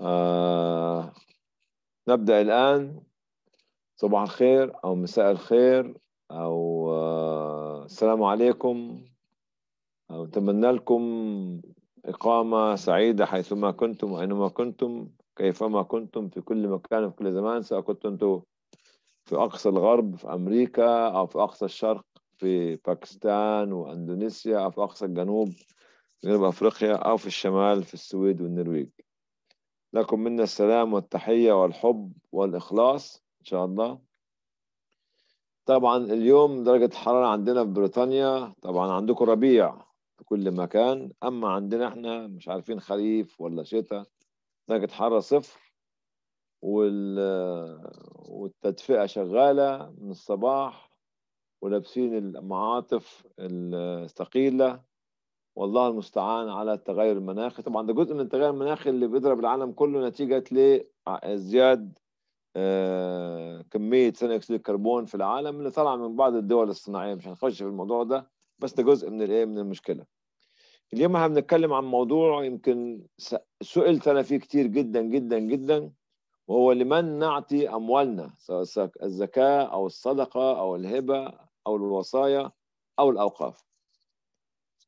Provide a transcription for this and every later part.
آه نبدأ الآن صباح الخير أو مساء الخير أو آه السلام عليكم أو اتمنى لكم إقامة سعيدة حيثما كنتم وأينما كنتم كيفما كنتم في كل مكان وفي كل زمان سواء كنتم في أقصى الغرب في أمريكا أو في أقصى الشرق في باكستان وأندونيسيا أو في أقصى الجنوب في جنوب أفريقيا أو في الشمال في السويد والنرويج لكم منا السلام والتحية والحب والإخلاص إن شاء الله طبعا اليوم درجة الحرارة عندنا في بريطانيا طبعا عندكم ربيع في كل مكان أما عندنا احنا مش عارفين خريف ولا شتاء درجة حرارة صفر وال... والتدفئة شغالة من الصباح ولابسين المعاطف الثقيلة والله المستعان على التغير المناخي طبعا ده جزء من التغير المناخي اللي بيضرب العالم كله نتيجة لزياد آه، آه، كمية ثاني أكسيد الكربون في العالم اللي طالعة من بعض الدول الصناعية مش هنخش في الموضوع ده بس ده جزء من الإيه من المشكلة اليوم احنا بنتكلم عن موضوع يمكن سئلت أنا فيه كتير جدا جدا جدا وهو لمن نعطي أموالنا سواء الزكاة أو الصدقة أو الهبة أو الوصايا أو الأوقاف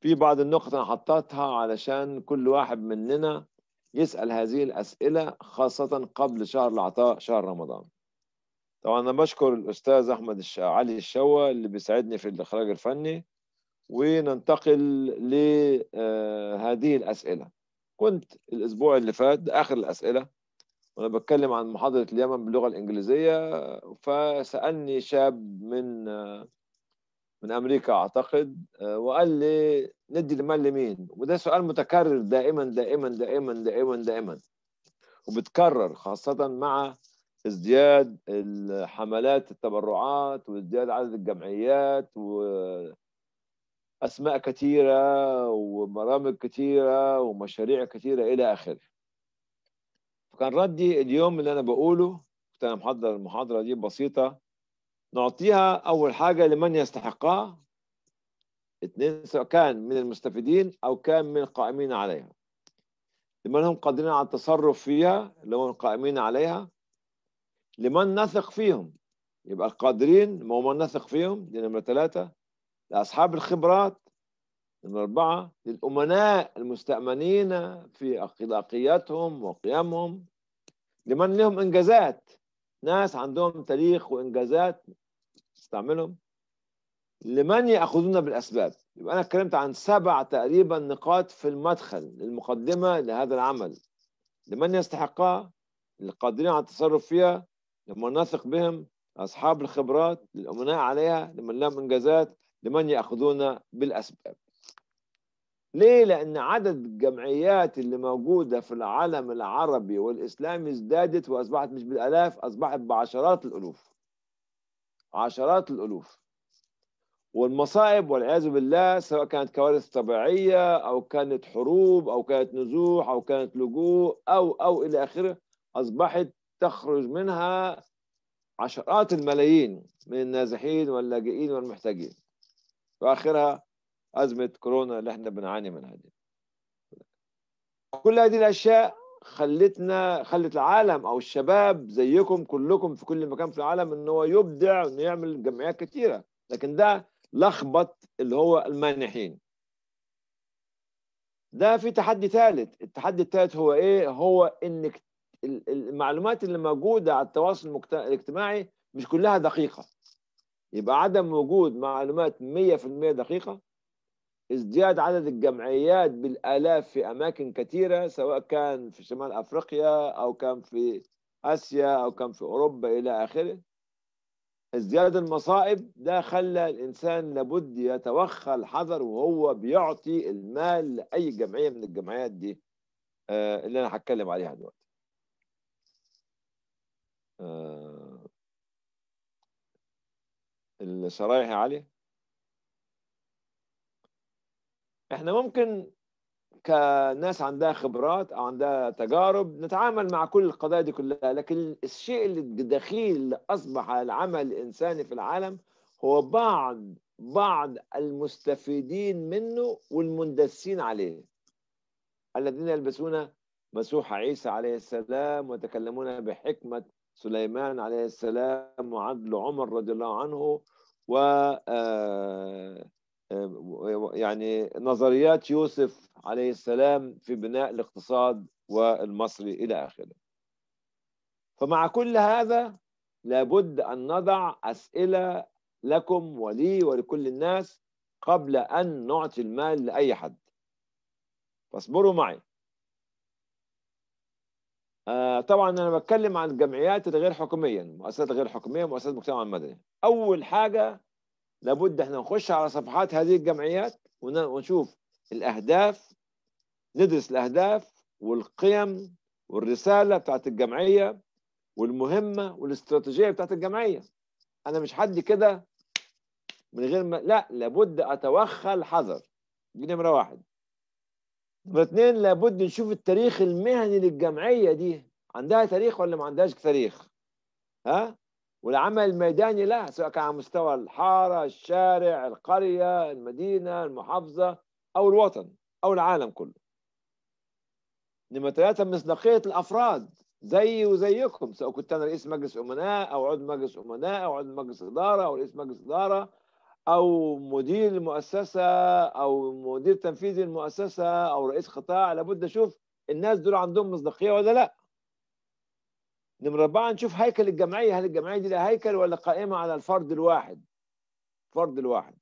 في بعض النقط انا حطيتها علشان كل واحد مننا يسال هذه الاسئله خاصه قبل شهر العطاء شهر رمضان طبعا انا بشكر الاستاذ احمد الش... علي الشوا اللي بيساعدني في الاخراج الفني وننتقل لهذه آه، الاسئله كنت الاسبوع اللي فات ده اخر الاسئله وانا بتكلم عن محاضره اليمن باللغه الانجليزيه فسالني شاب من آه، من امريكا اعتقد آه، وقال لي ندي المال لمين وده سؤال متكرر دائما دائما دائما دائما دائما وبتكرر خاصه مع ازدياد الحملات التبرعات وازدياد عدد الجمعيات و اسماء كثيره وبرامج كثيره ومشاريع كثيره الى اخره فكان ردي اليوم اللي انا بقوله كنت انا محضر المحاضره دي بسيطه نعطيها أول حاجة لمن يستحقها اثنين سواء كان من المستفيدين أو كان من القائمين عليها لمن هم قادرين على التصرف فيها اللي هم القائمين عليها لمن نثق فيهم يبقى القادرين ما من نثق فيهم دي نمرة ثلاثة لأصحاب الخبرات نمرة أربعة للأمناء المستأمنين في أخلاقياتهم وقيمهم لمن لهم إنجازات ناس عندهم تاريخ وانجازات استعملهم لمن ياخذون بالاسباب يبقى انا اتكلمت عن سبع تقريبا نقاط في المدخل المقدمه لهذا العمل لمن يستحقها القادرين على التصرف فيها لمن نثق بهم اصحاب الخبرات للامناء عليها لمن لهم انجازات لمن ياخذون بالاسباب ليه؟ لأن عدد الجمعيات اللي موجودة في العالم العربي والإسلامي ازدادت وأصبحت مش بالآلاف أصبحت بعشرات الألوف عشرات الألوف والمصائب والعياذ بالله سواء كانت كوارث طبيعية أو كانت حروب أو كانت نزوح أو كانت لجوء أو أو إلى آخره أصبحت تخرج منها عشرات الملايين من النازحين واللاجئين والمحتاجين وآخرها ازمه كورونا اللي احنا بنعاني منها دي كل هذه الاشياء خلتنا خلت العالم او الشباب زيكم كلكم في كل مكان في العالم ان هو يبدع انه يعمل جمعيات كثيره لكن ده لخبط اللي هو المانحين ده في تحدي ثالث التحدي الثالث هو ايه هو انك المعلومات اللي موجوده على التواصل الاجتماعي مش كلها دقيقه يبقى عدم وجود معلومات 100% دقيقه ازدياد عدد الجمعيات بالالاف في اماكن كثيره سواء كان في شمال افريقيا او كان في اسيا او كان في اوروبا الى اخره ازدياد المصائب ده خلى الانسان لابد يتوخى الحذر وهو بيعطي المال لاي جمعيه من الجمعيات دي آه، اللي انا هتكلم عليها دلوقتي آه، الشرايح يا علي احنا ممكن كناس عندها خبرات او عندها تجارب نتعامل مع كل القضايا دي كلها لكن الشيء اللي الدخيل اللي اصبح العمل الانساني في العالم هو بعض بعض المستفيدين منه والمندسين عليه الذين يلبسون مسوح عيسى عليه السلام ويتكلمون بحكمة سليمان عليه السلام وعدل عمر رضي الله عنه و آه، آه، يعني نظريات يوسف عليه السلام في بناء الاقتصاد والمصري إلى آخره فمع كل هذا لابد أن نضع أسئلة لكم ولي ولكل الناس قبل أن نعطي المال لأي حد فاصبروا معي آه طبعا أنا بتكلم عن الجمعيات الغير حكومية المؤسسات الغير حكومية مؤسسات المجتمع المدني أول حاجة لابد احنا نخش على صفحات هذه الجمعيات ونشوف الاهداف ندرس الاهداف والقيم والرساله بتاعت الجمعيه والمهمه والاستراتيجيه بتاعت الجمعيه انا مش حد كده من غير ما لا لابد اتوخى الحذر دي نمره واحد نمره اثنين لابد نشوف التاريخ المهني للجمعيه دي عندها تاريخ ولا ما عندهاش تاريخ ها والعمل الميداني لا سواء كان على مستوى الحارة الشارع القرية المدينة المحافظة أو الوطن أو العالم كله إنما ثلاثة مصداقية الأفراد زي وزيكم سواء كنت أنا رئيس مجلس أمناء أو عضو مجلس أمناء أو عضو مجلس إدارة أو رئيس مجلس إدارة أو مدير المؤسسة أو مدير تنفيذي المؤسسة أو رئيس قطاع لابد أشوف الناس دول عندهم مصداقية ولا لأ نمرة أربعة نشوف هيكل الجمعية هل الجمعية دي لها هيكل ولا قائمة على الفرد الواحد الفرد الواحد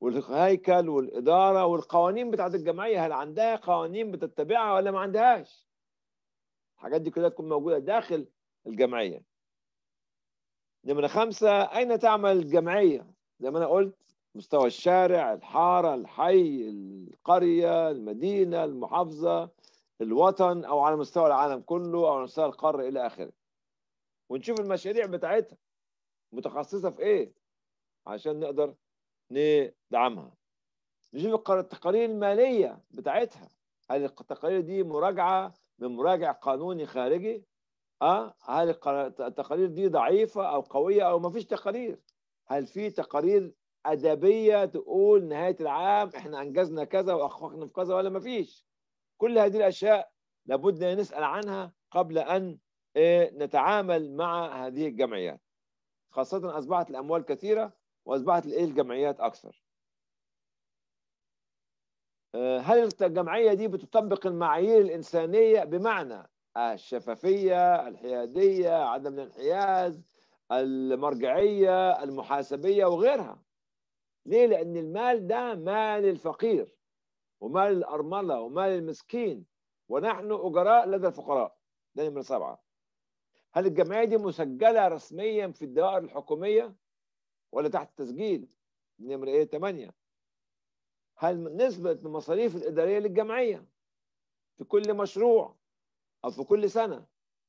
والهيكل والإدارة والقوانين بتاعت الجمعية هل عندها قوانين بتتبعها ولا ما عندهاش الحاجات دي كلها تكون موجودة داخل الجمعية نمرة خمسة أين تعمل الجمعية زي ما أنا قلت مستوى الشارع الحارة الحي القرية المدينة المحافظة الوطن او على مستوى العالم كله او على مستوى القاره الى اخره ونشوف المشاريع بتاعتها متخصصه في ايه عشان نقدر ندعمها نشوف التقارير الماليه بتاعتها هل التقارير دي مراجعه من مراجع قانوني خارجي اه هل التقارير دي ضعيفه او قويه او ما فيش تقارير هل في تقارير ادبيه تقول نهايه العام احنا انجزنا كذا واخفقنا في كذا ولا ما فيش كل هذه الأشياء لابد أن نسأل عنها قبل أن إيه، نتعامل مع هذه الجمعيات خاصة أصبحت الأموال كثيرة وأصبحت الجمعيات أكثر إيه، هل الجمعية دي بتطبق المعايير الإنسانية بمعنى الشفافية الحيادية عدم الانحياز المرجعية المحاسبية وغيرها ليه؟ لأن المال ده مال الفقير ومال الأرملة ومال المسكين ونحن أجراء لدى الفقراء ده نمرة سبعة هل الجمعية دي مسجلة رسميا في الدوائر الحكومية ولا تحت التسجيل نمرة إيه تمانية هل نسبة المصاريف الإدارية للجمعية في كل مشروع أو في كل سنة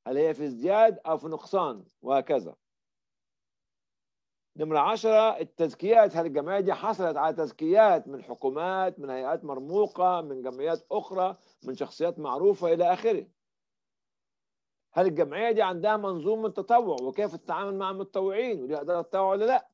هل هي في ازدياد أو في نقصان وهكذا نمرة عشرة التزكيات هالجمعية دي حصلت على تزكيات من حكومات من هيئات مرموقة من جمعيات أخرى من شخصيات معروفة إلى آخره هل الجمعية دي عندها منظومة تطوع وكيف تتعامل مع المتطوعين وليها إدارة تطوع ولا لأ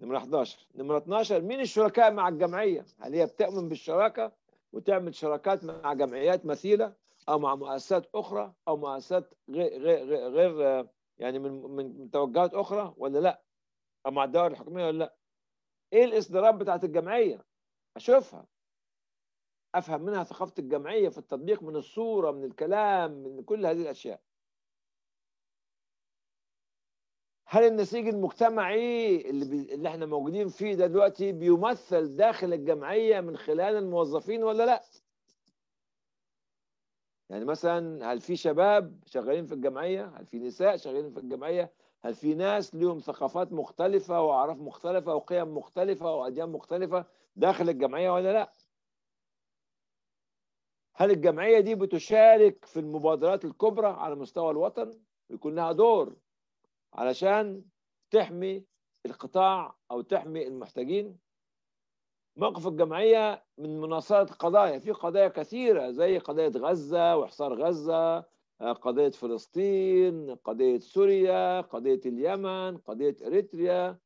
نمرة 11 نمرة 12 مين الشركاء مع الجمعية هل هي بتؤمن بالشراكة وتعمل شراكات مع جمعيات مثيلة أو مع مؤسسات أخرى أو مؤسسات غير, غير, غير يعني من من توجهات اخرى ولا لا؟ او مع الدوائر الحكوميه ولا لا؟ ايه الاصدارات بتاعت الجمعيه؟ اشوفها افهم منها ثقافه الجمعيه في التطبيق من الصوره من الكلام من كل هذه الاشياء. هل النسيج المجتمعي اللي, بي... اللي احنا موجودين فيه ده دلوقتي بيمثل داخل الجمعيه من خلال الموظفين ولا لا؟ يعني مثلا هل في شباب شغالين في الجمعيه هل في نساء شغالين في الجمعيه هل في ناس لهم ثقافات مختلفه واعراف مختلفه وقيم مختلفه واديان مختلفه داخل الجمعيه ولا لا هل الجمعيه دي بتشارك في المبادرات الكبرى على مستوى الوطن ويكون لها دور علشان تحمي القطاع او تحمي المحتاجين موقف الجمعية من مناصرة قضايا في قضايا كثيرة زي قضية غزة وحصار غزة آه، قضية فلسطين قضية سوريا قضية اليمن قضية إريتريا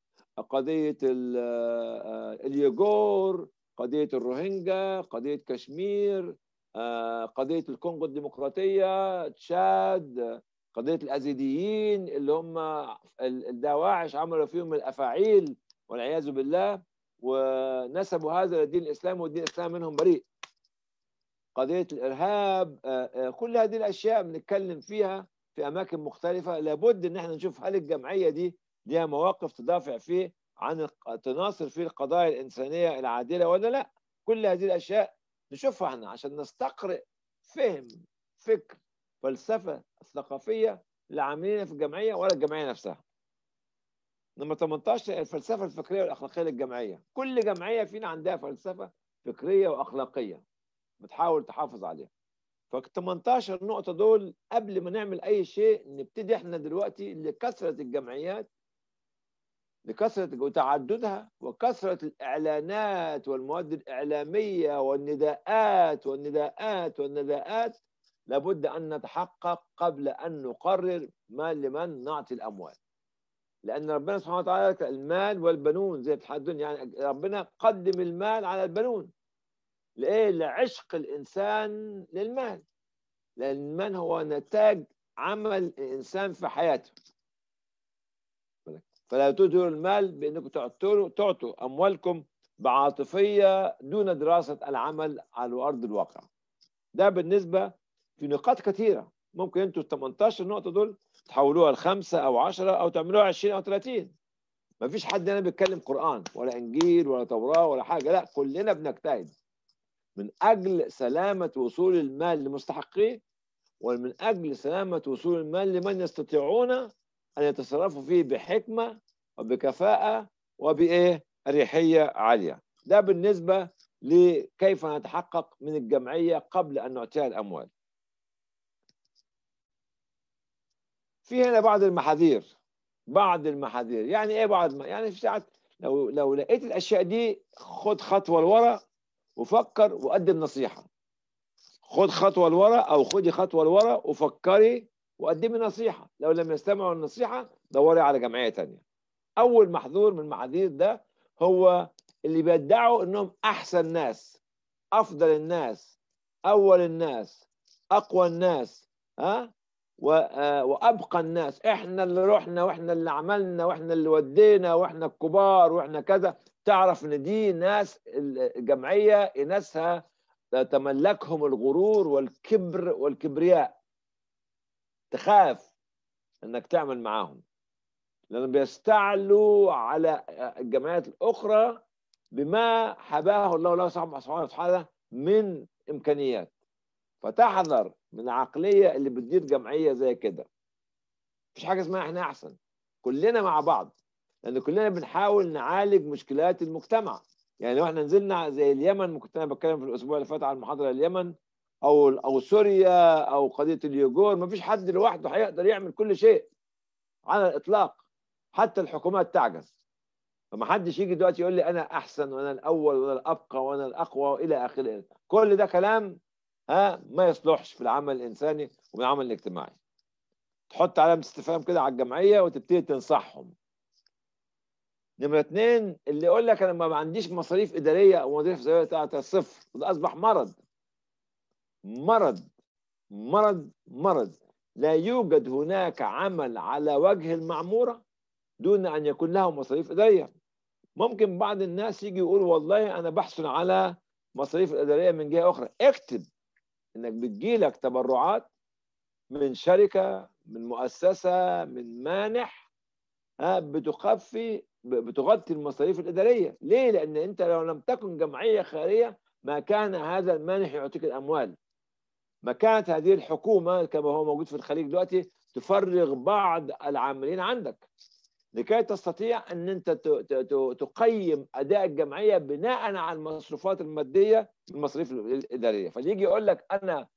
قضية آه، اليغور قضية الروهينجا قضية كشمير آه، قضية الكونغو الديمقراطية تشاد قضية الأزيديين اللي هم الدواعش عملوا فيهم الأفاعيل والعياذ بالله ونسبوا هذا للدين الاسلامي والدين الاسلامي منهم بريء قضيه الارهاب آه، آه، كل هذه الاشياء بنتكلم فيها في اماكن مختلفه لابد ان احنا نشوف هل الجمعيه دي ليها مواقف تدافع فيه عن تناصر فيه القضايا الانسانيه العادله ولا لا كل هذه الاشياء نشوفها احنا عشان نستقرئ فهم فكر فلسفه ثقافيه لعاملين في الجمعيه ولا الجمعيه نفسها نمرة 18 الفلسفة الفكرية والأخلاقية للجمعية كل جمعية فينا عندها فلسفة فكرية وأخلاقية بتحاول تحافظ عليها ف 18 نقطة دول قبل ما نعمل أي شيء نبتدي احنا دلوقتي لكثرة الجمعيات لكثرة وتعددها وكثرة الإعلانات والمواد الإعلامية والنداءات والنداءات والنداءات لابد أن نتحقق قبل أن نقرر ما لمن نعطي الأموال لأن ربنا سبحانه وتعالى المال والبنون زي الدنيا يعني ربنا قدم المال على البنون لإيه؟ لعشق الإنسان للمال لأن المال هو نتاج عمل الإنسان في حياته فلا تدهر المال بأنكم تعطوا, تعطوا أموالكم بعاطفية دون دراسة العمل على أرض الواقع ده بالنسبة في نقاط كثيرة ممكن أنتوا 18 نقطة دول تحولوها لخمسة أو عشرة أو تعملوها عشرين أو ثلاثين ما فيش حد هنا بيتكلم قرآن ولا إنجيل ولا توراة ولا حاجة لا كلنا بنجتهد من أجل سلامة وصول المال لمستحقيه ومن أجل سلامة وصول المال لمن يستطيعون أن يتصرفوا فيه بحكمة وبكفاءة وبإيه أريحية عالية ده بالنسبة لكيف نتحقق من الجمعية قبل أن نعطيها الأموال في هنا بعض المحاذير بعض المحاذير يعني ايه بعض يعني في ساعات لو لو لقيت الاشياء دي خد خطوه لورا وفكر وقدم نصيحه خد خطوه لورا او خدي خطوه لورا وفكري وقدمي نصيحه لو لم يستمعوا النصيحه دوري على جمعيه تانية اول محظور من المحاذير ده هو اللي بيدعوا انهم احسن ناس افضل الناس اول الناس اقوى الناس ها آه، وابقى الناس احنا اللي رحنا واحنا اللي عملنا واحنا اللي ودينا واحنا الكبار واحنا كذا تعرف ان دي ناس الجمعيه اناسها تملكهم الغرور والكبر والكبرياء تخاف انك تعمل معاهم لان بيستعلوا على الجمعيات الأخرى بما حباه الله له سبحانه وتعالى من إمكانيات فتحذر من العقليه اللي بتدير جمعيه زي كده مفيش حاجه اسمها احنا احسن كلنا مع بعض لان كلنا بنحاول نعالج مشكلات المجتمع يعني لو احنا نزلنا زي اليمن كنت انا بتكلم في الاسبوع اللي فات على المحاضره اليمن او او سوريا او قضيه اليوغور مفيش حد لوحده هيقدر يعمل كل شيء على الاطلاق حتى الحكومات تعجز فما حدش يجي دلوقتي يقول لي انا احسن وانا الاول وانا الابقى وانا الاقوى والى اخره كل ده كلام ها ما يصلحش في العمل الانساني والعمل العمل الاجتماعي تحط علامه استفهام كده على الجمعيه وتبتدي تنصحهم نمرة اثنين اللي يقول لك انا ما عنديش مصاريف اداريه او مصاريف زي بتاعت الصفر وده اصبح مرض مرض مرض مرض لا يوجد هناك عمل على وجه المعموره دون ان يكون له مصاريف اداريه ممكن بعض الناس يجي يقول والله انا بحصل على مصاريف الاداريه من جهه اخرى اكتب انك بتجيلك تبرعات من شركه من مؤسسه من مانح ها بتخفي بتغطي المصاريف الاداريه ليه لان انت لو لم تكن جمعيه خيريه ما كان هذا المانح يعطيك الاموال ما كانت هذه الحكومه كما هو موجود في الخليج دلوقتي تفرغ بعض العاملين عندك لكي تستطيع ان انت تقيم اداء الجمعيه بناء على المصروفات الماديه المصاريف الاداريه فاللي يجي يقول لك انا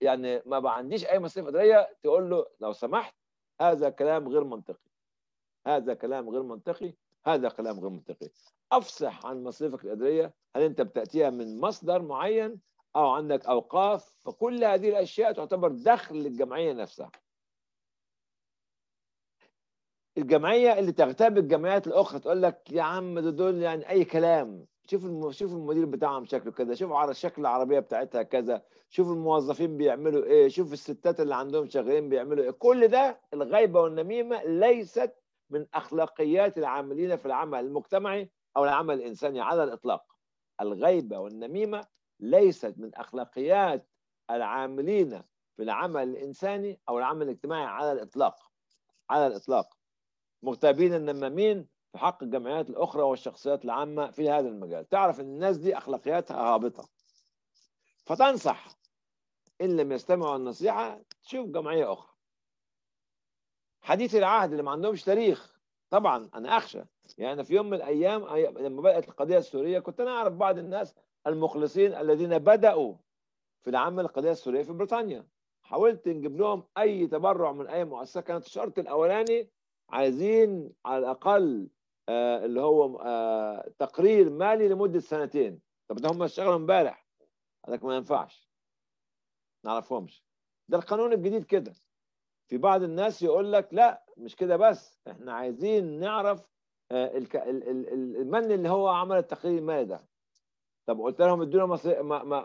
يعني ما عنديش اي مصاريف اداريه تقول له لو سمحت هذا كلام غير منطقي هذا كلام غير منطقي هذا كلام غير منطقي افصح عن مصاريفك الاداريه هل انت بتاتيها من مصدر معين او عندك اوقاف فكل هذه الاشياء تعتبر دخل للجمعيه نفسها الجمعيه اللي تغتاب الجمعيات الاخرى تقول لك يا عم ده دول يعني اي كلام شوف شوف المدير بتاعهم شكله كذا شوف على شكل العربيه بتاعتها كذا شوف الموظفين بيعملوا ايه شوف الستات اللي عندهم شغالين بيعملوا ايه كل ده الغيبه والنميمه ليست من اخلاقيات العاملين في العمل المجتمعي او العمل الانساني على الاطلاق الغيبه والنميمه ليست من اخلاقيات العاملين في العمل الانساني او العمل الاجتماعي على الاطلاق على الاطلاق مغتابين النمامين في حق الجمعيات الأخرى والشخصيات العامة في هذا المجال تعرف أن الناس دي أخلاقياتها هابطة فتنصح إن لم يستمعوا النصيحة تشوف جمعية أخرى حديث العهد اللي ما عندهمش تاريخ طبعا أنا أخشى يعني في يوم من الأيام لما بدأت القضية السورية كنت أنا أعرف بعض الناس المخلصين الذين بدأوا في العمل القضية السورية في بريطانيا حاولت نجيب لهم أي تبرع من أي مؤسسة كانت الشرط الأولاني عايزين على الاقل آه اللي هو آه تقرير مالي لمده سنتين طب ده هم اشتغلوا امبارح لك ما ينفعش ما نعرفهمش ده القانون الجديد كده في بعض الناس يقول لك لا مش كده بس احنا عايزين نعرف آه المن اللي هو عمل التقرير المالي ده طب قلت لهم ادونا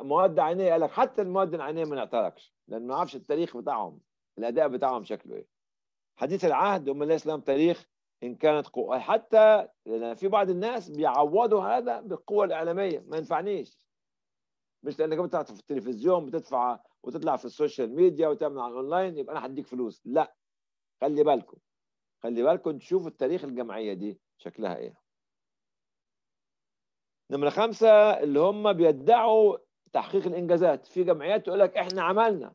مواد عينيه قال لك حتى المواد العينيه ما نعترفش لان ما نعرفش التاريخ بتاعهم الاداء بتاعهم شكله ايه حديث العهد هم ليس لهم تاريخ ان كانت قوة حتى في بعض الناس بيعوضوا هذا بالقوة الاعلامية ما ينفعنيش مش لانك بتطلع في التلفزيون بتدفع وتطلع في السوشيال ميديا وتعمل على الاونلاين يبقى انا هديك فلوس لا خلي بالكم خلي بالكم تشوفوا التاريخ الجمعيه دي شكلها ايه نمرة خمسة اللي هم بيدعوا تحقيق الإنجازات في جمعيات تقول لك إحنا عملنا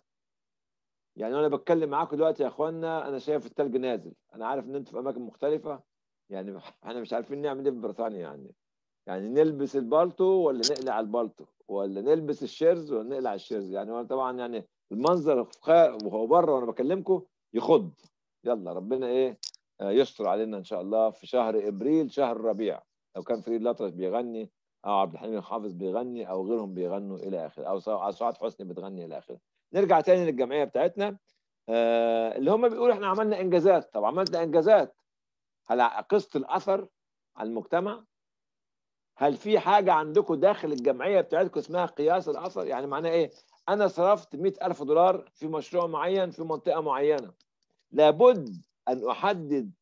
يعني انا بتكلم معاكم دلوقتي يا اخوانا انا شايف الثلج نازل انا عارف ان انتوا في اماكن مختلفه يعني احنا مش عارفين نعمل ايه في بريطانيا يعني يعني نلبس البالتو ولا نقلع البالتو ولا نلبس الشيرز ولا نقلع الشيرز يعني وانا طبعا يعني المنظر وهو بره وانا بكلمكم يخض يلا ربنا ايه آه، يستر علينا ان شاء الله في شهر ابريل شهر ربيع لو كان فريد الاطرش بيغني او عبد الحليم الحافظ بيغني او غيرهم بيغنوا الى اخره او سعاد حسني بتغني الى اخره نرجع تاني للجمعيه بتاعتنا آه، اللي هم بيقولوا احنا عملنا انجازات طب عملنا انجازات هل قصه الاثر على المجتمع هل في حاجه عندكم داخل الجمعيه بتاعتكم اسمها قياس الاثر يعني معناه ايه انا صرفت 100000 دولار في مشروع معين في منطقه معينه لابد ان احدد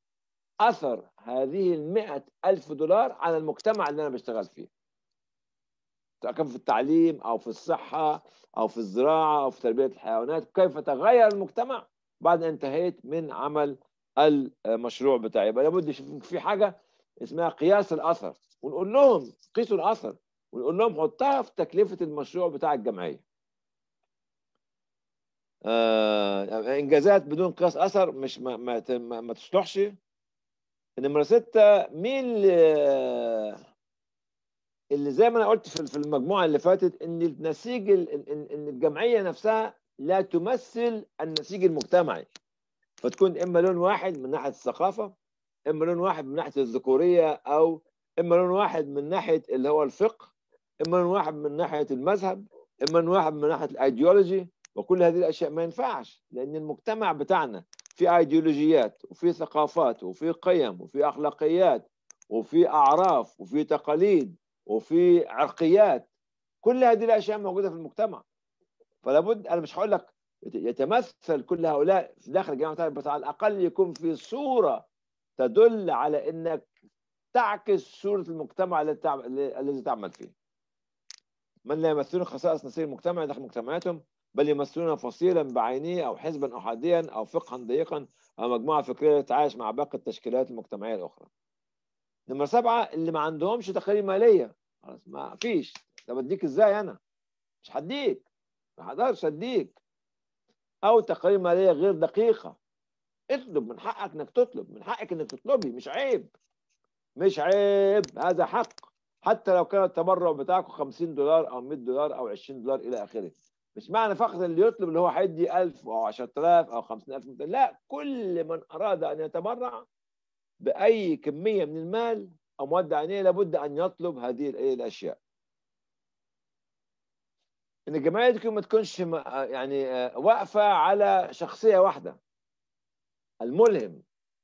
اثر هذه ال ألف دولار على المجتمع اللي انا بشتغل فيه كيف في التعليم او في الصحه او في الزراعه او في تربيه الحيوانات كيف تغير المجتمع بعد ان انتهيت من عمل المشروع بتاعي يبقى لابد في حاجه اسمها قياس الاثر ونقول لهم قيسوا الاثر ونقول لهم حطها في تكلفه المشروع بتاع الجمعيه آه انجازات بدون قياس اثر مش ما, ما, ما تصلحش نمره سته مين اللي اللي زي ما انا قلت في المجموعه اللي فاتت ان النسيج ان الجمعيه نفسها لا تمثل النسيج المجتمعي فتكون اما لون واحد من ناحيه الثقافه اما لون واحد من ناحيه الذكوريه او اما لون واحد من ناحيه اللي هو الفقه اما لون واحد من ناحيه المذهب اما لون واحد من ناحيه الايديولوجي وكل هذه الاشياء ما ينفعش لان المجتمع بتاعنا في ايديولوجيات وفي ثقافات وفي قيم وفي اخلاقيات وفي اعراف وفي تقاليد وفي عرقيات كل هذه الاشياء موجوده في المجتمع فلا بد انا مش هقول لك يتمثل كل هؤلاء في داخل الجامعه بس على الاقل يكون في صوره تدل على انك تعكس صوره المجتمع الذي تعمل فيه من لا يمثلون خصائص نسيج المجتمع داخل مجتمعاتهم بل يمثلون فصيلا بعينه او حزبا احاديا او فقها ضيقا او مجموعه فكريه تتعايش مع باقي التشكيلات المجتمعيه الاخرى نمرة سبعة اللي ما عندهمش تقارير مالية خلاص ما فيش طب اديك ازاي انا؟ مش هديك ما اقدرش اديك او تقارير مالية غير دقيقة اطلب من حقك انك تطلب من حقك انك تطلبي مش عيب مش عيب هذا حق حتى لو كان التبرع بتاعكم 50 دولار او 100 دولار او 20 دولار الى اخره مش معنى فقط اللي يطلب اللي هو هيدي 1000 او 10000 او 50000 لا كل من اراد ان يتبرع باي كميه من المال او مواد عينيه لابد ان يطلب هذه الاشياء ان تكون ما تكونش يعني آه، واقفه على شخصيه واحده الملهم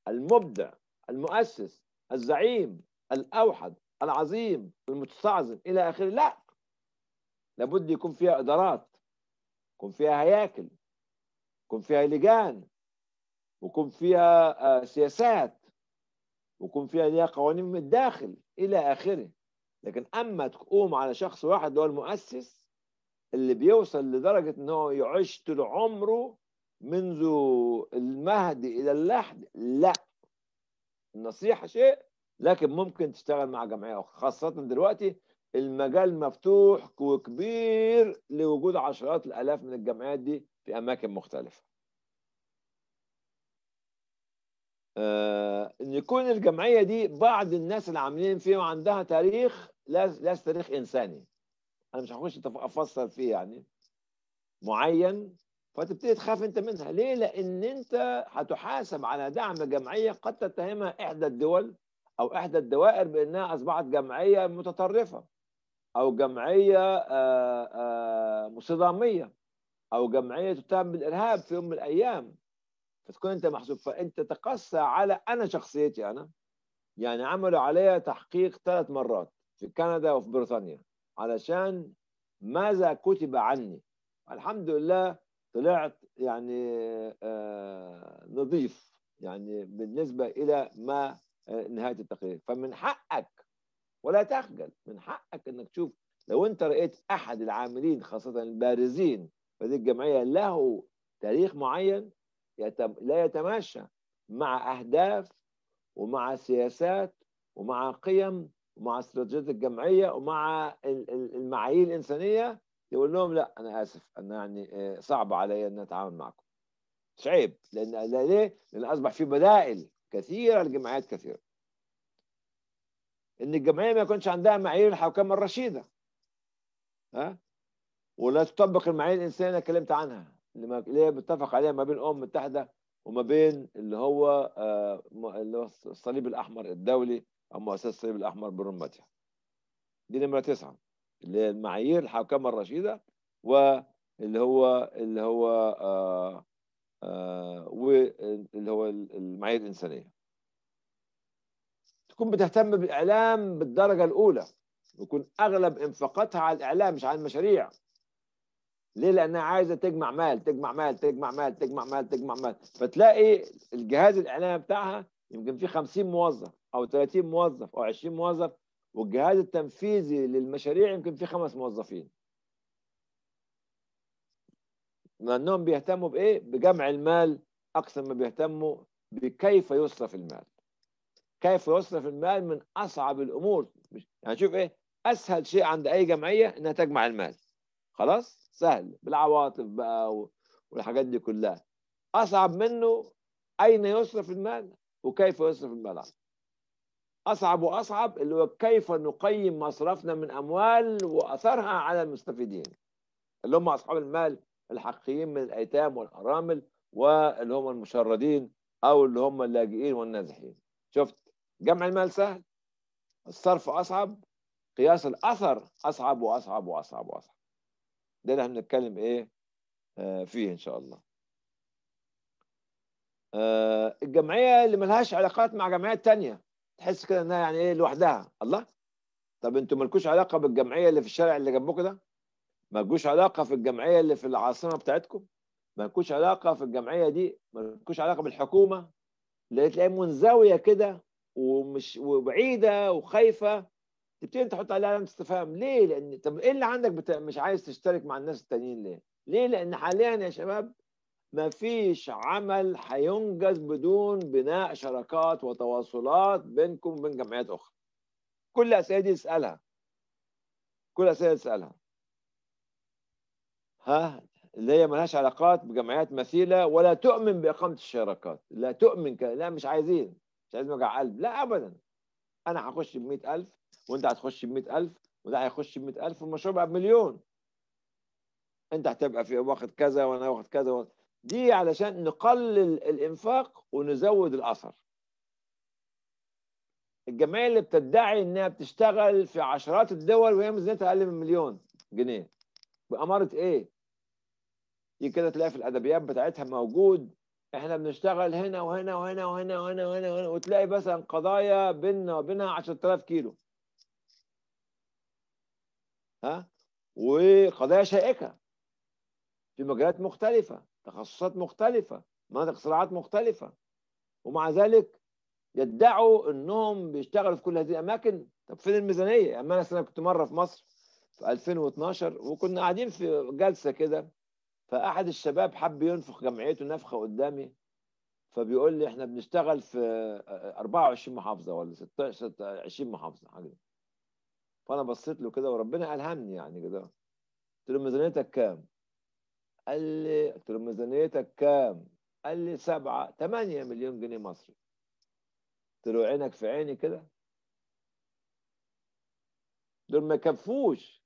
المبدع المؤسس الزعيم الاوحد العظيم المستعظم الى اخره لا لابد يكون فيها ادارات يكون فيها هياكل يكون فيها لجان ويكون فيها آه، سياسات ويكون فيها ليها قوانين من الداخل الى اخره لكن اما تقوم على شخص واحد اللي هو المؤسس اللي بيوصل لدرجه ان هو يعيش طول عمره منذ المهد الى اللحد لا النصيحه شيء لكن ممكن تشتغل مع جمعيه اخرى خاصه دلوقتي المجال مفتوح وكبير لوجود عشرات الالاف من الجمعيات دي في اماكن مختلفه آه، ان يكون الجمعيه دي بعض الناس اللي عاملين فيها وعندها تاريخ ليس تاريخ انساني انا مش هخش افسر فيه يعني معين فتبتدي تخاف انت منها ليه لان انت هتحاسب على دعم جمعيه قد تتهمها احدى الدول او احدى الدوائر بانها اصبحت جمعيه متطرفه او جمعيه صداميه آه، مصداميه او جمعيه تتهم بالارهاب في يوم من الايام فتكون انت محسوب فانت تقسى على انا شخصيتي انا يعني عملوا عليا تحقيق ثلاث مرات في كندا وفي بريطانيا علشان ماذا كتب عني الحمد لله طلعت يعني آه نظيف يعني بالنسبه الى ما آه نهايه التقرير فمن حقك ولا تخجل من حقك انك تشوف لو انت رايت احد العاملين خاصه البارزين في هذه الجمعيه له تاريخ معين لا يتماشى مع أهداف ومع سياسات ومع قيم ومع استراتيجيات الجمعية ومع المعايير الإنسانية يقول لهم لا أنا آسف أنا يعني آه، صعب علي أن أتعامل معكم مش عيب لأن لا ليه؟ لأن أصبح في بدائل كثيرة لجمعيات كثيرة إن الجمعية ما يكونش عندها معايير الحوكمة الرشيدة ها ولا تطبق المعايير الإنسانية اللي أنا اتكلمت عنها اللي هي متفق عليها ما بين الامم المتحده وما بين اللي هو آه، اللي هو الصليب الاحمر الدولي او مؤسسه الصليب الاحمر برمتها دي نمره تسعه اللي هي المعايير الحوكمه الرشيده واللي هو اللي هو آه، آه، واللي هو المعايير الانسانيه تكون بتهتم بالاعلام بالدرجه الاولى ويكون اغلب انفاقاتها على الاعلام مش على المشاريع ليه لانها عايزه تجمع مال تجمع مال تجمع مال تجمع مال تجمع مال فتلاقي الجهاز الاعلامي بتاعها يمكن فيه 50 موظف او 30 موظف او 20 موظف والجهاز التنفيذي للمشاريع يمكن فيه خمس موظفين لانهم بيهتموا بايه بجمع المال اكثر ما بيهتموا بكيف يصرف المال كيف يصرف المال من اصعب الامور يعني شوف ايه اسهل شيء عند اي جمعيه انها تجمع المال خلاص سهل بالعواطف بقى والحاجات دي كلها اصعب منه اين يصرف المال وكيف يصرف المال اصعب واصعب اللي هو كيف نقيم مصرفنا من اموال واثرها على المستفيدين اللي هم اصحاب المال الحقيقيين من الايتام والارامل واللي هم المشردين او اللي هم اللاجئين والنازحين شفت جمع المال سهل الصرف اصعب قياس الاثر اصعب واصعب واصعب واصعب ده اللي هنتكلم ايه آه فيه ان شاء الله آه الجمعيه اللي ملهاش علاقات مع جمعيات تانية تحس كده انها يعني ايه لوحدها الله طب انتوا مالكوش علاقه بالجمعيه اللي في الشارع اللي جنبكم ده مالكوش علاقه في الجمعيه اللي في العاصمه بتاعتكم مالكوش علاقه في الجمعيه دي مالكوش علاقه بالحكومه اللي تلاقيها منزويه كده ومش وبعيده وخايفه تبتدي تحط عليها علامه استفهام ليه؟ لان طب ايه اللي عندك بت... مش عايز تشترك مع الناس التانيين ليه؟ ليه؟ لان حاليا يا شباب ما فيش عمل هينجز بدون بناء شراكات وتواصلات بينكم وبين جمعيات اخرى. كل الاسئله دي اسالها. كل الاسئله دي اسالها. ها اللي هي لهاش علاقات بجمعيات مثيله ولا تؤمن باقامه الشراكات، لا تؤمن ك... لا مش عايزين، مش عايزين وجع قلب، لا ابدا. انا هخش ب 100000 وانت هتخش ب 100000 وده هيخش ب 100000 والمشروع بقى بمليون انت هتبقى في واخد كذا وانا واخد كذا و... دي علشان نقلل الانفاق ونزود الاثر الجمعيه اللي بتدعي انها بتشتغل في عشرات الدول وهي ميزانيتها اقل من مليون جنيه باماره ايه دي كده تلاقي في الادبيات بتاعتها موجود احنا بنشتغل هنا وهنا وهنا وهنا وهنا وهنا, وهنا, وهنا وتلاقي مثلا قضايا بيننا وبينها 10000 كيلو ها وقضايا شائكه في مجالات مختلفه تخصصات مختلفه مناطق صراعات مختلفه ومع ذلك يدعوا انهم بيشتغلوا في كل هذه الاماكن طب فين الميزانيه؟ اما يعني انا كنت مره في مصر في 2012 وكنا قاعدين في جلسه كده فاحد الشباب حب ينفخ جمعيته نفخه قدامي فبيقول لي احنا بنشتغل في 24 محافظه ولا 16 20 محافظه حاجه فانا بصيت له كده وربنا الهمني يعني كده قلت له ميزانيتك كام؟ قال لي قلت له ميزانيتك كام؟ قال لي سبعة 8 مليون جنيه مصري قلت له عينك في عيني كده دول ما يكفوش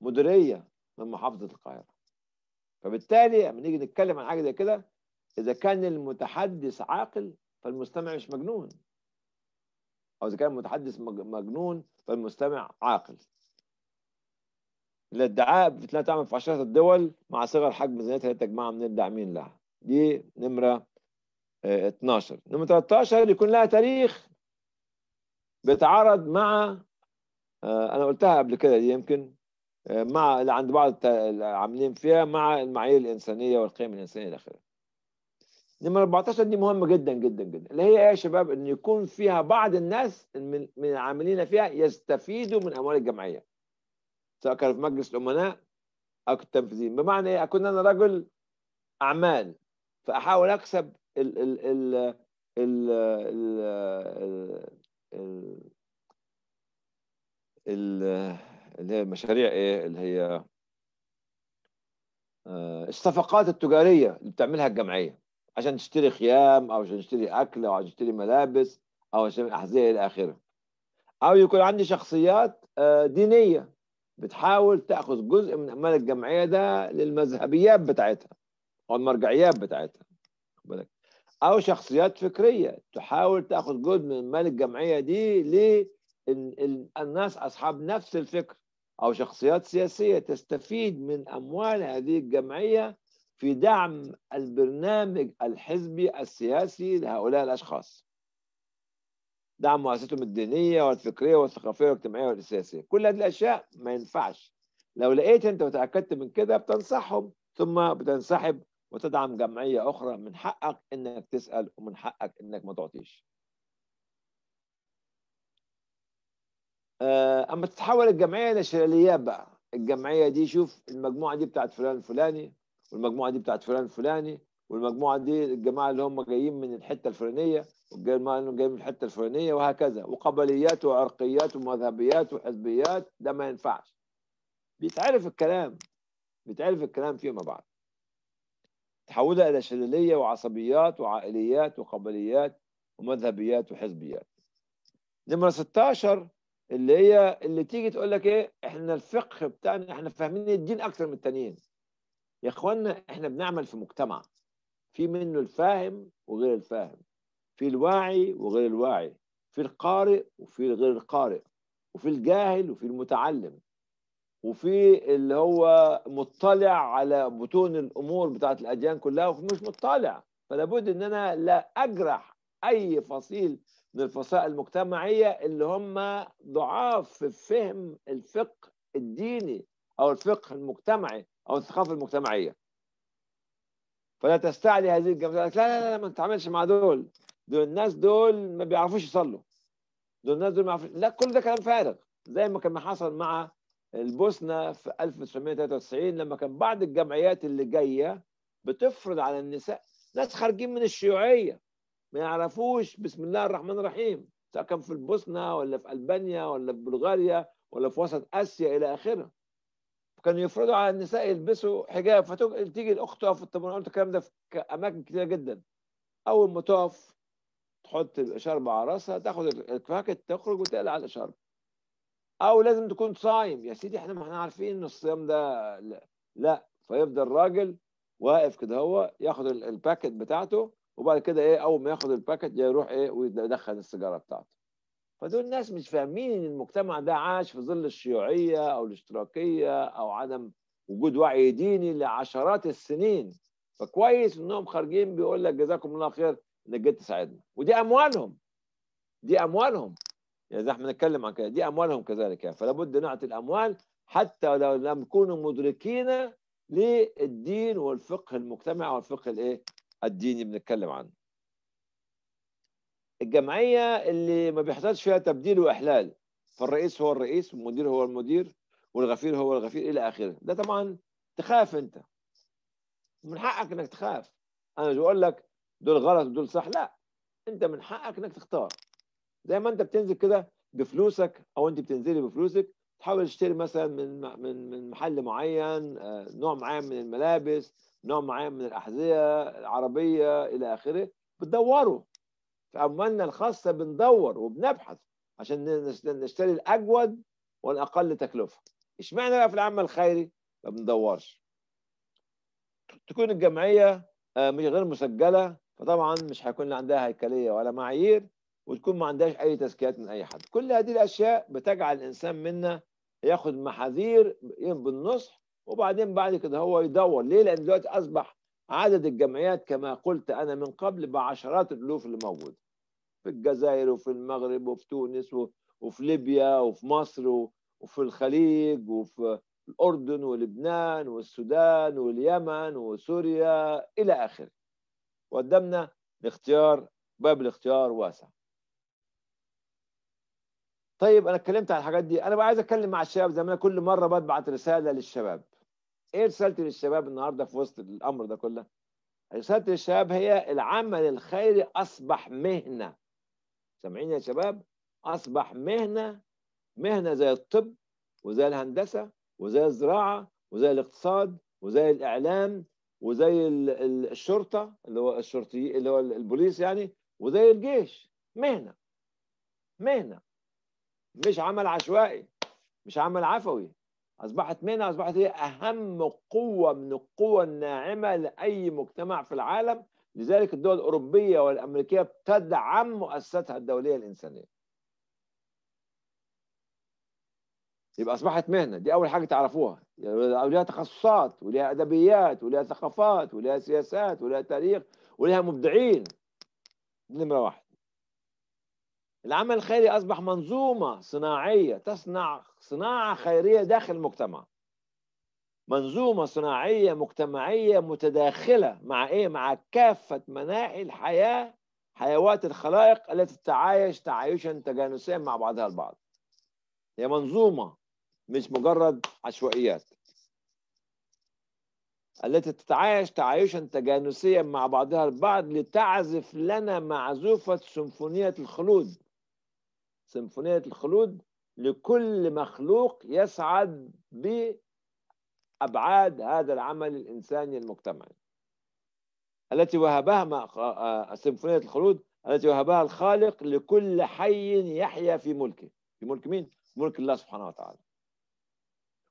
مديرية من محافظة القاهرة فبالتالي لما نيجي نتكلم عن حاجة زي كده إذا كان المتحدث عاقل فالمستمع مش مجنون أو إذا كان المتحدث مجنون فالمستمع عاقل الادعاء بتلا تعمل في عشرات الدول مع صغر حجم ميزانيتها التي تجمعها من الداعمين لها دي نمرة 12 آه، نمرة 13 يكون لها تاريخ بيتعارض مع آه، أنا قلتها قبل كده دي يمكن آه، مع اللي عند بعض العاملين فيها مع المعايير الإنسانية والقيم الإنسانية إلى آخره نمرة 14 دي مهمة جدا جدا جدا اللي هي ايه يا شباب ان يكون فيها بعض الناس من العاملين فيها يستفيدوا من اموال الجمعية سواء كان في مجلس الامناء او التنفيذيين بمعنى ايه اكون انا رجل اعمال فاحاول اكسب ال ال ال ال ال ال ال اللي هي المشاريع ايه اللي هي آه، الصفقات التجاريه اللي بتعملها الجمعيه عشان تشتري خيام او عشان تشتري اكل او عشان تشتري ملابس او عشان احذيه الى اخره او يكون عندي شخصيات آه، دينيه بتحاول تاخذ جزء من اموال الجمعيه ده للمذهبيات بتاعتها او المرجعيات بتاعتها بالك او شخصيات فكريه تحاول تاخذ جزء من مال الجمعيه دي للناس اصحاب نفس الفكر او شخصيات سياسيه تستفيد من اموال هذه الجمعيه في دعم البرنامج الحزبي السياسي لهؤلاء الأشخاص دعم مؤسستهم الدينية والفكرية والثقافية والاجتماعية والسياسية كل هذه الأشياء ما ينفعش لو لقيت أنت وتأكدت من كده بتنصحهم ثم بتنسحب وتدعم جمعية أخرى من حقك أنك تسأل ومن حقك أنك ما تعطيش آه، أما تتحول الجمعية لشلاليات بقى الجمعية دي شوف المجموعة دي بتاعت فلان الفلاني والمجموعه دي بتاعت فلان الفلاني والمجموعه دي الجماعه اللي هم جايين من الحته الفلانيه والجماعه اللي هم جايين من الحته الفلانيه وهكذا وقبليات وعرقيات ومذهبيات وحزبيات ده ما ينفعش بيتعرف الكلام بيتعرف الكلام فيما بعد تحولها الى شلليه وعصبيات وعائليات وقبليات ومذهبيات وحزبيات نمره 16 اللي هي اللي تيجي تقول لك ايه احنا الفقه بتاعنا احنا فاهمين الدين اكثر من التانيين يا اخوانا احنا بنعمل في مجتمع في منه الفاهم وغير الفاهم في الواعي وغير الواعي في القارئ وفي غير القارئ وفي الجاهل وفي المتعلم وفي اللي هو مطلع على بطون الامور بتاعت الاديان كلها ومش مطلع فلا بد ان انا لا اجرح اي فصيل من الفصائل المجتمعيه اللي هم ضعاف في فهم الفقه الديني او الفقه المجتمعي او الثقافه المجتمعيه فلا تستعلي هذه الجماعات لا لا لا ما تتعاملش مع دول دول الناس دول ما بيعرفوش يصلوا دول الناس دول ما بيعرفوش لا كل ده كلام فارغ زي ما كان ما حصل مع البوسنه في 1993 لما كان بعض الجمعيات اللي جايه بتفرض على النساء ناس خارجين من الشيوعيه ما يعرفوش بسم الله الرحمن الرحيم سواء كان في البوسنه ولا في البانيا ولا في بلغاريا ولا في وسط اسيا الى اخره كانوا يفرضوا على النساء يلبسوا حجاب فتيجي الاخت تقف طب انا قلت الكلام ده في اماكن كتيره جدا اول ما تقف تحط الاشاره على راسها تاخد الباكت تخرج وتقلع الاشاره او لازم تكون صايم يا سيدي احنا ما احنا عارفين ان الصيام ده لا فيفضل الراجل واقف كده هو ياخد الباكت بتاعته وبعد كده ايه اول ما ياخد الباكت يروح ايه ويدخل السيجاره بتاعته فدول ناس مش فاهمين ان المجتمع ده عاش في ظل الشيوعيه او الاشتراكيه او عدم وجود وعي ديني لعشرات السنين فكويس انهم خارجين بيقول لك جزاكم الله خير انك جيت تساعدنا ودي اموالهم دي اموالهم يعني احنا بنتكلم عن كده دي اموالهم كذلك يعني فلا بد نعطي الاموال حتى لو لم يكونوا مدركين للدين والفقه المجتمع والفقه الايه الديني بنتكلم عنه الجمعيه اللي ما بيحصلش فيها تبديل واحلال فالرئيس هو الرئيس والمدير هو المدير والغفير هو الغفير الى اخره ده طبعا تخاف انت من حقك انك تخاف انا مش بقول لك دول غلط ودول صح لا انت من حقك انك تختار زي ما انت بتنزل كده بفلوسك او انت بتنزلي بفلوسك تحاول تشتري مثلا من من من محل معين آه، نوع معين من الملابس نوع معين من الاحذيه العربيه الى اخره بتدوره في أموالنا الخاصة بندور وبنبحث عشان نشتري الأجود والأقل تكلفة اشمعنى بقى في العمل الخيري ما بندورش تكون الجمعية آه، مش غير مسجلة فطبعا مش هيكون عندها هيكلية ولا معايير وتكون ما عندهاش أي تزكيات من أي حد كل هذه الأشياء بتجعل الإنسان منا ياخد محاذير بالنصح وبعدين بعد كده هو يدور ليه لأن دلوقتي أصبح عدد الجمعيات كما قلت أنا من قبل بعشرات الألوف اللي موجودة. في الجزائر وفي المغرب وفي تونس وفي ليبيا وفي مصر وفي الخليج وفي الأردن ولبنان والسودان واليمن وسوريا إلى آخره وقدمنا الاختيار باب الاختيار واسع طيب انا اتكلمت عن الحاجات دي انا بقى عايز اتكلم مع الشباب زي ما انا كل مره ببعت رساله للشباب ايه رسالتي للشباب النهارده في وسط الامر ده كله رسالتي للشباب هي العمل الخيري اصبح مهنه سامعين يا شباب اصبح مهنه مهنه زي الطب وزي الهندسه وزي الزراعه وزي الاقتصاد وزي الاعلام وزي الشرطه اللي هو الشرطي اللي هو البوليس يعني وزي الجيش مهنه مهنه مش عمل عشوائي مش عمل عفوي اصبحت مهنه اصبحت هي اهم قوه من القوى الناعمه لاي مجتمع في العالم لذلك الدول الأوروبية والأمريكية بتدعم مؤسستها الدولية الإنسانية يبقى أصبحت مهنة دي أول حاجة تعرفوها وليها لها تخصصات ولها أدبيات ولها ثقافات ولها سياسات ولها تاريخ ولها مبدعين نمرة واحد العمل الخيري أصبح منظومة صناعية تصنع صناعة خيرية داخل المجتمع منظومة صناعية مجتمعية متداخلة مع إيه؟ مع كافة مناحي الحياة حيوات الخلائق التي تتعايش تعايشا تجانسيا مع بعضها البعض هي منظومة مش مجرد عشوائيات التي تتعايش تعايشا تجانسيا مع بعضها البعض لتعزف لنا معزوفة سمفونيه الخلود سمفونيه الخلود لكل مخلوق يسعد ب أبعاد هذا العمل الإنساني المجتمعي التي وهبها آه، سيمفونية الخلود التي وهبها الخالق لكل حي يحيا في ملكه في ملك مين؟ ملك الله سبحانه وتعالى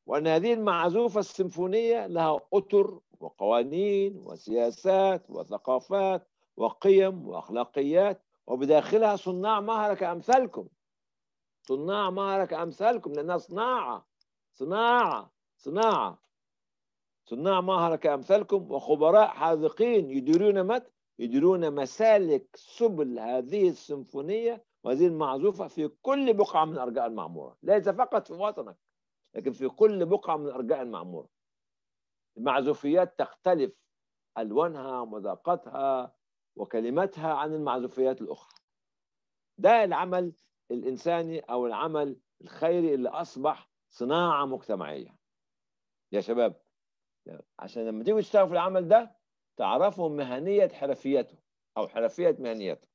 وأن هذه المعزوفة السيمفونية لها أطر وقوانين وسياسات وثقافات وقيم وأخلاقيات وبداخلها صناع مهرك أمثالكم صناع مهرك أمثالكم لأنها صناعة صناعة صناعة صناع مهرة كأمثالكم وخبراء حاذقين يديرون مت يديرون مسالك سبل هذه السيمفونية وهذه المعزوفة في كل بقعة من أرجاء المعمورة ليس فقط في وطنك لكن في كل بقعة من أرجاء المعمورة المعزوفيات تختلف ألوانها ومذاقتها وكلماتها عن المعزوفيات الأخرى ده العمل الإنساني أو العمل الخيري اللي أصبح صناعة مجتمعية يا شباب عشان لما تيجوا تشتغلوا في العمل ده تعرفوا مهنية حرفيته أو حرفية مهنيته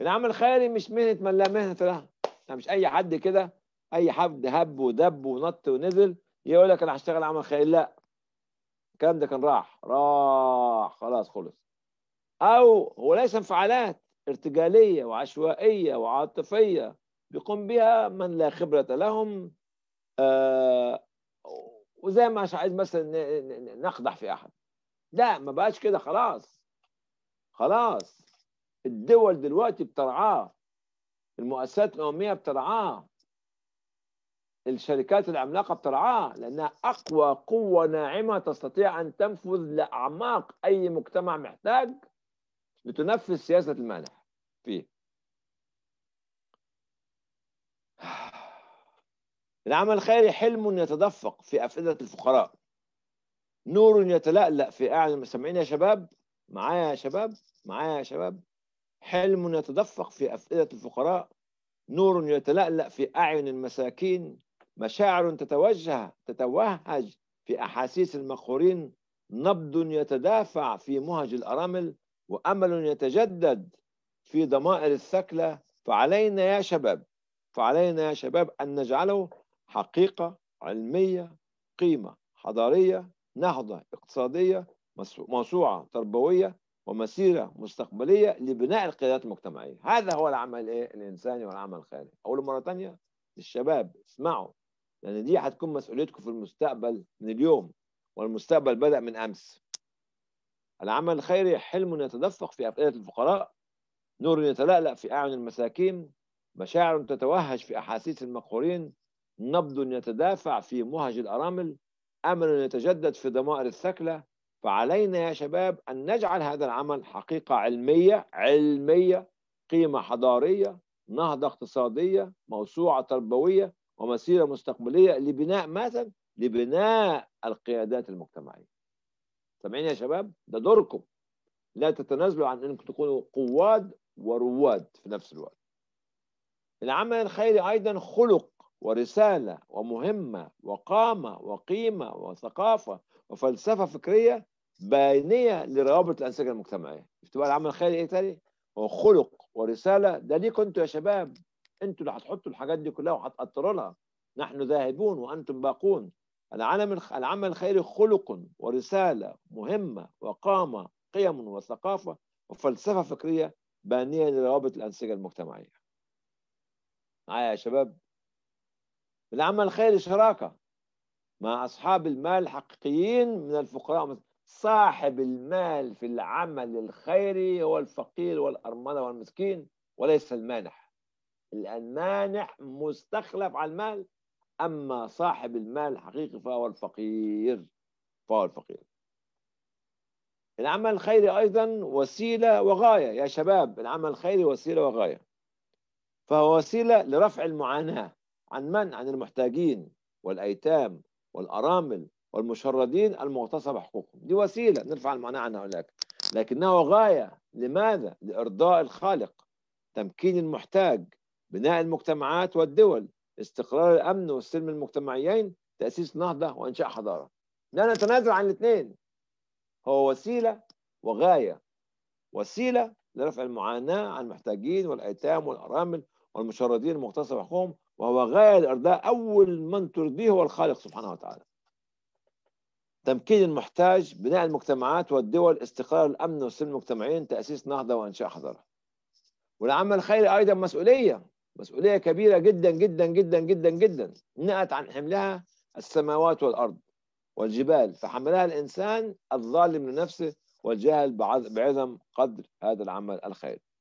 العمل الخيري مش مهنة من لا مهنة لها يعني مش أي حد كده أي حد هب ودب ونط ونزل يقول لك أنا هشتغل عمل خيري لا الكلام ده كان راح راح خلاص خلص أو هو ليس انفعالات ارتجالية وعشوائية وعاطفية بيقوم بها من لا خبرة لهم آه وزي ما مش عايز مثلا نقدح في احد لا ما بقاش كده خلاص خلاص الدول دلوقتي بترعاه المؤسسات الامميه بترعاه الشركات العملاقه بترعاه لانها اقوى قوه ناعمه تستطيع ان تنفذ لاعماق اي مجتمع محتاج لتنفذ سياسه المانح فيه العمل الخيري حلم يتدفق في أفئدة الفقراء نور يتلألأ في أعين سامعين يا شباب معايا يا شباب معايا يا شباب حلم يتدفق في أفئدة الفقراء نور يتلألأ في أعين المساكين مشاعر تتوجه تتوهج في أحاسيس المقهورين نبض يتدافع في مهج الأرامل وأمل يتجدد في ضمائر الثكلة فعلينا يا شباب فعلينا يا شباب أن نجعله حقيقة علمية قيمة حضارية نهضة اقتصادية موسوعة تربوية ومسيرة مستقبلية لبناء القيادات المجتمعية هذا هو العمل إيه؟ الإنساني والعمل الخيري أقول مرة تانية للشباب اسمعوا لأن دي هتكون مسؤوليتكم في المستقبل من اليوم والمستقبل بدأ من أمس العمل الخيري حلم يتدفق في أفئدة الفقراء نور يتلألأ في أعين المساكين مشاعر تتوهج في أحاسيس المقهورين نبض يتدافع في مهج الأرامل أمل يتجدد في ضمائر الثكلة فعلينا يا شباب أن نجعل هذا العمل حقيقة علمية علمية قيمة حضارية نهضة اقتصادية موسوعة تربوية ومسيرة مستقبلية لبناء ماذا؟ لبناء القيادات المجتمعية سمعين يا شباب؟ ده دوركم لا تتنازلوا عن أنكم تكونوا قواد ورواد في نفس الوقت العمل الخيري أيضا خلق ورسالة ومهمة وقامة وقيمة وثقافة وفلسفة فكرية بانية لروابط الأنسجة المجتمعية بتبقى العمل الخيري إيه تاني؟ هو خلق ورسالة ده ليكم أنتوا يا شباب أنتوا اللي هتحطوا الحاجات دي كلها وهتأطروا لها نحن ذاهبون وأنتم باقون العالم العمل الخيري خلق ورسالة مهمة وقامة قيم وثقافة وفلسفة فكرية بانية لروابط الأنسجة المجتمعية معايا يا شباب العمل الخيري شراكة مع أصحاب المال الحقيقيين من الفقراء صاحب المال في العمل الخيري هو الفقير والأرملة والمسكين وليس المانح المانح مستخلف على المال أما صاحب المال الحقيقي فهو الفقير فهو الفقير العمل الخيري أيضا وسيلة وغاية يا شباب العمل الخيري وسيلة وغاية فهو وسيلة لرفع المعاناة عن من؟ عن المحتاجين والأيتام والأرامل والمشردين المغتصب حقوقهم دي وسيلة نرفع المعنى عن هناك لكنها غاية لماذا؟ لإرضاء الخالق تمكين المحتاج بناء المجتمعات والدول استقرار الأمن والسلم المجتمعيين تأسيس نهضة وإنشاء حضارة لا نتنازل عن الاثنين هو وسيلة وغاية وسيلة لرفع المعاناة عن المحتاجين والأيتام والأرامل والمشردين المغتصب حقوقهم وهو غاية الأرداء أول من ترضيه هو الخالق سبحانه وتعالى تمكين المحتاج بناء المجتمعات والدول استقرار الأمن والسلم المجتمعين تأسيس نهضة وإنشاء حضارة والعمل الخيري أيضا مسؤولية مسؤولية كبيرة جدا جدا جدا جدا جدا نأت عن حملها السماوات والأرض والجبال فحملها الإنسان الظالم لنفسه والجاهل بعظم قدر هذا العمل الخيري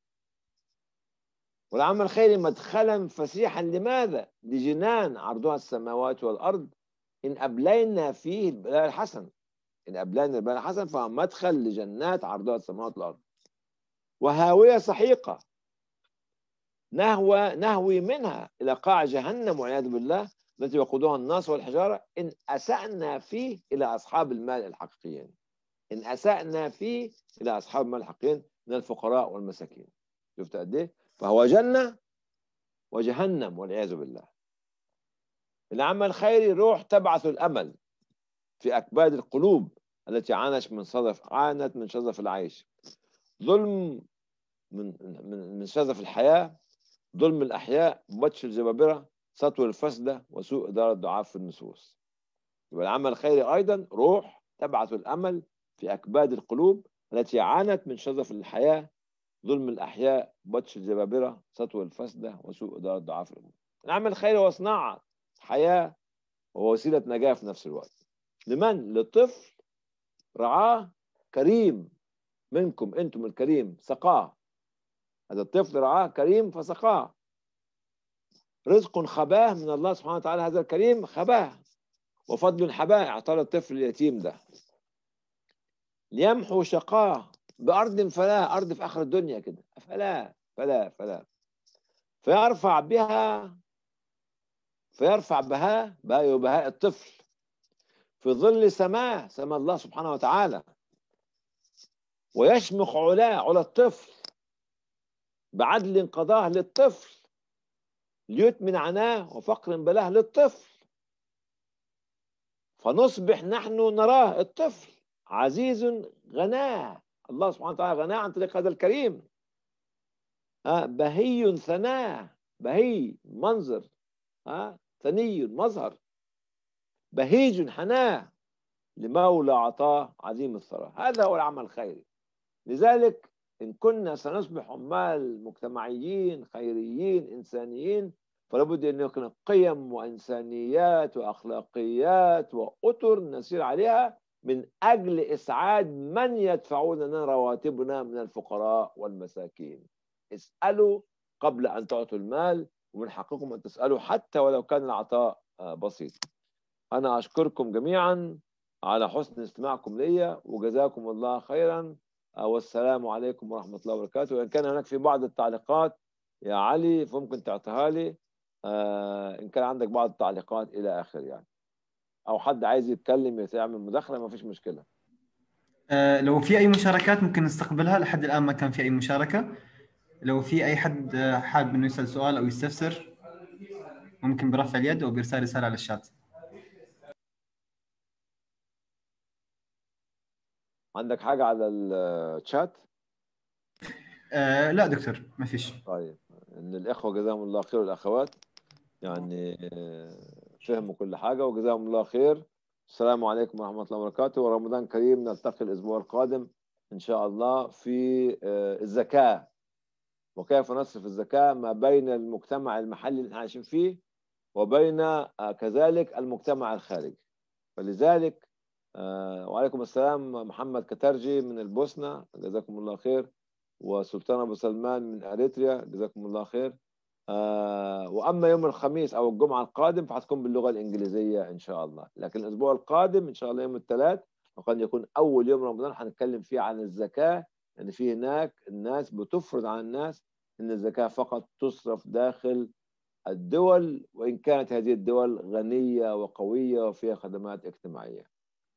والعمل الخيري مدخلا فسيحا لماذا؟ لجنان عرضها السماوات والأرض إن أبلينا فيه البلاء الحسن إن أبلينا البلاء الحسن فهو مدخل لجنات عرضها السماوات والأرض وهاوية سحيقة نهوى نهوي منها إلى قاع جهنم والعياذ بالله التي يقودها الناس والحجارة إن أسأنا فيه إلى أصحاب المال الحقيقيين إن أسأنا فيه إلى أصحاب المال الحقيقيين من الفقراء والمساكين شفت قد إيه؟ فهو جنة وجهنم والعياذ بالله العمل الخيري روح تبعث الأمل في أكباد القلوب التي عانت من صدف عانت من شظف العيش ظلم من من شظف الحياة ظلم الأحياء بطش الجبابرة سطو الفسدة وسوء إدارة ضعاف النصوص يبقى العمل الخيري أيضا روح تبعث الأمل في أكباد القلوب التي عانت من شظف الحياة ظلم الأحياء بطش الجبابرة سطو الفسدة وسوء إدارة ضعاف الأمور العمل الخيري هو صناعة حياة ووسيلة نجاة في نفس الوقت لمن؟ للطفل رعاه كريم منكم أنتم الكريم سقاه هذا الطفل رعاه كريم فسقاه رزق خباه من الله سبحانه وتعالى هذا الكريم خباه وفضل حباه اعطى الطفل اليتيم ده ليمحو شقاه بأرض فلاه أرض في آخر الدنيا كده فلا فلا فلا فيرفع بها فيرفع بها بها بهاء الطفل في ظل سماه سماء الله سبحانه وتعالى ويشمخ علاه على الطفل بعدل قضاه للطفل ليت من عناه وفقر بلاه للطفل فنصبح نحن نراه الطفل عزيز غناه الله سبحانه وتعالى غناه عن طريق هذا الكريم آه بهي ثناه بهي منظر آه ثني مظهر بهيج حناه لمولى عطاه عظيم الثراء هذا هو العمل الخيري لذلك إن كنا سنصبح عمال مجتمعيين خيريين إنسانيين فلابد أن يكون قيم وإنسانيات وأخلاقيات وأطر نسير عليها من أجل إسعاد من يدفعون لنا رواتبنا من الفقراء والمساكين اسألوا قبل أن تعطوا المال ومن حقكم أن تسألوا حتى ولو كان العطاء آه، بسيط أنا أشكركم جميعا على حسن استماعكم لي وجزاكم الله خيرا آه، والسلام عليكم ورحمة الله وبركاته وإن كان هناك في بعض التعليقات يا علي فممكن تعطيها لي آه، إن كان عندك بعض التعليقات إلى آخر يعني او حد عايز يتكلم يعمل مداخله ما فيش مشكله آه، لو في اي مشاركات ممكن نستقبلها لحد الان ما كان في اي مشاركه لو في اي حد آه، حابب انه يسال سؤال او يستفسر ممكن برفع اليد او بارسال رساله على الشات عندك حاجه على الشات آه لا دكتور ما فيش طيب ان الاخوه جزاهم الله خير والاخوات يعني آه فهموا كل حاجة وجزاهم الله خير السلام عليكم ورحمة الله وبركاته ورمضان كريم نلتقي الأسبوع القادم إن شاء الله في آه، الزكاة وكيف نصرف الزكاة ما بين المجتمع المحلي اللي احنا عايشين فيه وبين آه، كذلك المجتمع الخارجي فلذلك آه، وعليكم السلام محمد كترجي من البوسنة جزاكم الله خير وسلطان أبو سلمان من أريتريا جزاكم الله خير آه، واما يوم الخميس او الجمعه القادم فحتكون باللغه الانجليزيه ان شاء الله لكن الاسبوع القادم ان شاء الله يوم الثلاث وقد يكون اول يوم رمضان هنتكلم فيه عن الزكاه لان يعني في هناك الناس بتفرض على الناس ان الزكاه فقط تصرف داخل الدول وان كانت هذه الدول غنيه وقويه وفيها خدمات اجتماعيه.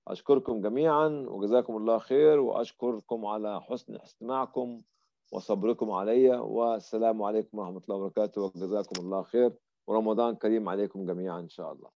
اشكركم جميعا وجزاكم الله خير واشكركم على حسن استماعكم وصبركم علي والسلام عليكم ورحمة الله وبركاته وجزاكم الله خير ورمضان كريم عليكم جميعا إن شاء الله